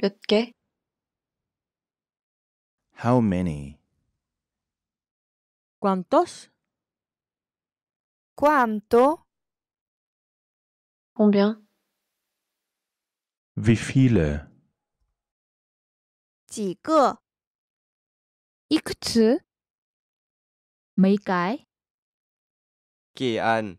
几个？How many? Cuantos? Cuanto? Combien? Wie viele? 几个？一个词？没改？几安？